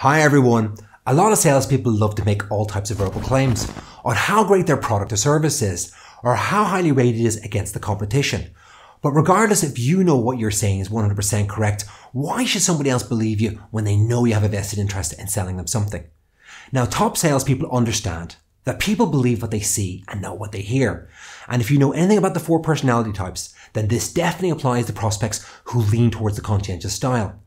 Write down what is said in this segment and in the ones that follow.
Hi everyone. A lot of salespeople love to make all types of verbal claims on how great their product or service is or how highly rated it is against the competition. But regardless if you know what you're saying is 100% correct, why should somebody else believe you when they know you have a vested interest in selling them something? Now, top salespeople understand that people believe what they see and not what they hear. And if you know anything about the four personality types, then this definitely applies to prospects who lean towards the conscientious style.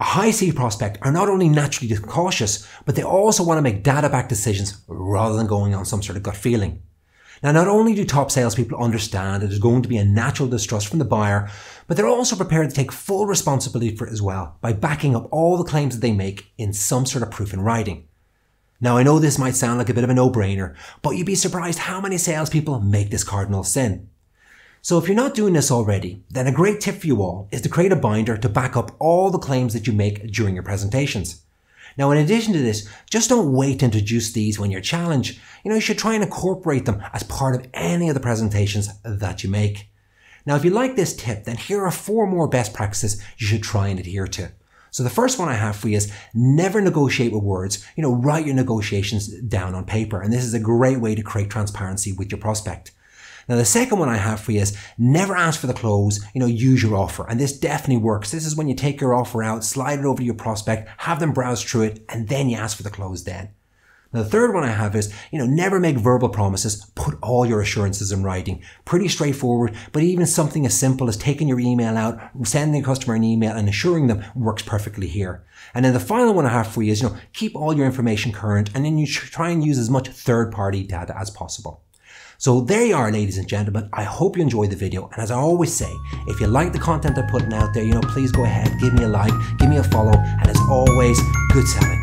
A high C prospect are not only naturally cautious, but they also want to make data-backed decisions rather than going on some sort of gut feeling. Now, not only do top salespeople understand that there's going to be a natural distrust from the buyer, but they're also prepared to take full responsibility for it as well by backing up all the claims that they make in some sort of proof in writing. Now, I know this might sound like a bit of a no-brainer, but you'd be surprised how many salespeople make this cardinal sin. So if you're not doing this already, then a great tip for you all is to create a binder to back up all the claims that you make during your presentations. Now, in addition to this, just don't wait to introduce these when you're challenged. You know, you should try and incorporate them as part of any of the presentations that you make. Now, if you like this tip, then here are four more best practices you should try and adhere to. So the first one I have for you is never negotiate with words. You know, write your negotiations down on paper. And this is a great way to create transparency with your prospect. Now, the second one I have for you is never ask for the close, you know, use your offer. And this definitely works. This is when you take your offer out, slide it over to your prospect, have them browse through it, and then you ask for the close then. Now, the third one I have is, you know, never make verbal promises. Put all your assurances in writing. Pretty straightforward, but even something as simple as taking your email out, sending a customer an email and assuring them works perfectly here. And then the final one I have for you is, you know, keep all your information current and then you try and use as much third party data as possible. So there you are, ladies and gentlemen. I hope you enjoyed the video. And as I always say, if you like the content I'm putting out there, you know, please go ahead, give me a like, give me a follow. And as always, good selling.